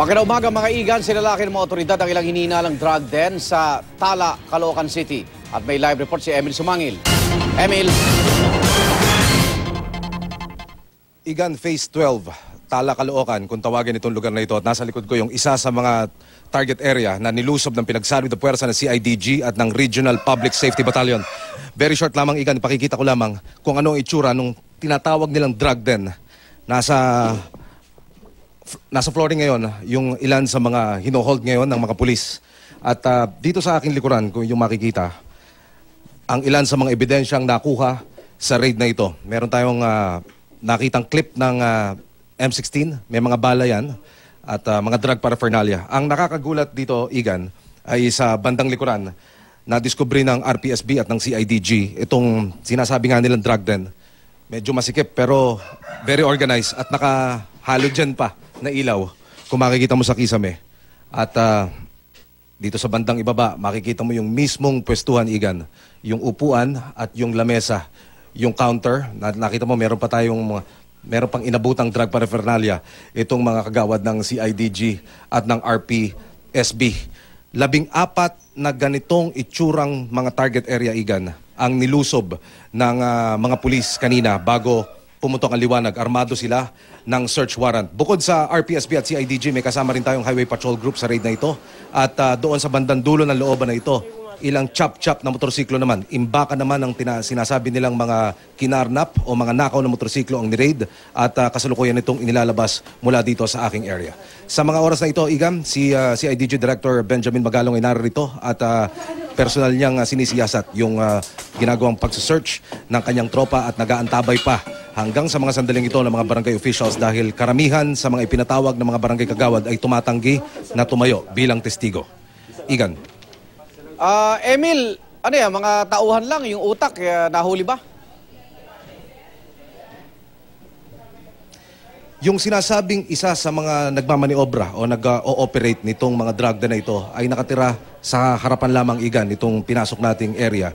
Magandang umaga mga igan, sinalaki ng mga otoridad ang ilang hininalang drug den sa Tala, Caloocan City. At may live report si Emil Sumangil. Emil! Igan Phase 12, Tala, Caloocan, kung tawagin itong lugar na ito. At nasa likod ko yung isa sa mga target area na nilusob ng pinagsabi na puwersa ng CIDG at ng Regional Public Safety Battalion. Very short lamang, Igan, pakikita ko lamang kung ano ang itsura nung tinatawag nilang drug den. Nasa nasa flooring ngayon yung ilan sa mga hinohold ngayon ng mga pulis. At uh, dito sa aking likuran, kung yung makikita, ang ilan sa mga ebidensyang nakuha sa raid na ito. Meron tayong uh, nakitang clip ng uh, ah, M16, may mga bala yan, at uh, mga drug paraphernalia. Ang nakakagulat dito, Igan, ay sa bandang likuran, na nadiskubre ng RPSB at ng CIDG itong sinasabi nga nilang drug den. Medyo masikip pero very organized at nakahalo dyan pa na ilaw kung makikita mo sa kisame. At uh, dito sa bandang ibaba, makikita mo yung mismong pwestuhan, Igan. Yung upuan at yung lamesa. Yung counter, na, nakita mo meron pa tayong mga meron pang inabutang drug paraphernalia itong mga kagawad ng CIDG at ng RPSB. Labing apat na ganitong itsurang mga target area igan ang nilusob ng uh, mga pulis kanina bago pumutok ang liwanag. Armado sila ng search warrant. Bukod sa RPSB at CIDG, may kasama rin tayong Highway Patrol Group sa raid na ito. At uh, doon sa bandang dulo ng looban na ito, ilang chop-chop na motorsiklo naman. Imbaka naman ang tina- sinasabi nilang mga kinarnap o mga nakaw na motorsiklo ang ni-raid at uh, kasalukuyan itong inilalabas mula dito sa aking area. Sa mga oras na ito, Igam, si uh, ah, CIDG Director Benjamin Magalong ay naririto at uh, personal niyang uh, sinisiyasat yung uh, ginagawang pagsasearch ng kanyang tropa at nagaantabay pa hanggang sa mga sandaling ito ng mga barangay officials dahil karamihan sa mga ipinatawag ng mga barangay kagawad ay tumatanggi na tumayo bilang testigo. Igan. Uh, Emil, ano yan, mga tauhan lang, yung utak, eh, nahuli ba? Yung sinasabing isa sa mga nagmamaniobra o nag-ooperate nitong mga drug na ito ay nakatira sa harapan lamang igan nitong pinasok nating area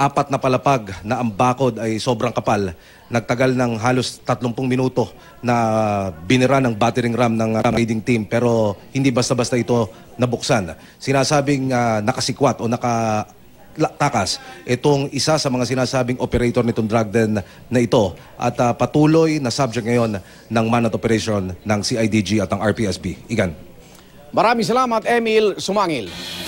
apat na palapag na ang bakod ay sobrang kapal. Nagtagal ng halos 30 minuto na binira ng battering ram ng raiding team pero hindi basta-basta ito nabuksan. Sinasabing uh, nakasikwat o naka takas itong isa sa mga sinasabing operator nitong drug den na ito at uh, patuloy na subject ngayon ng manat operation ng CIDG at ng RPSB. Igan. Maraming salamat Emil Sumangil.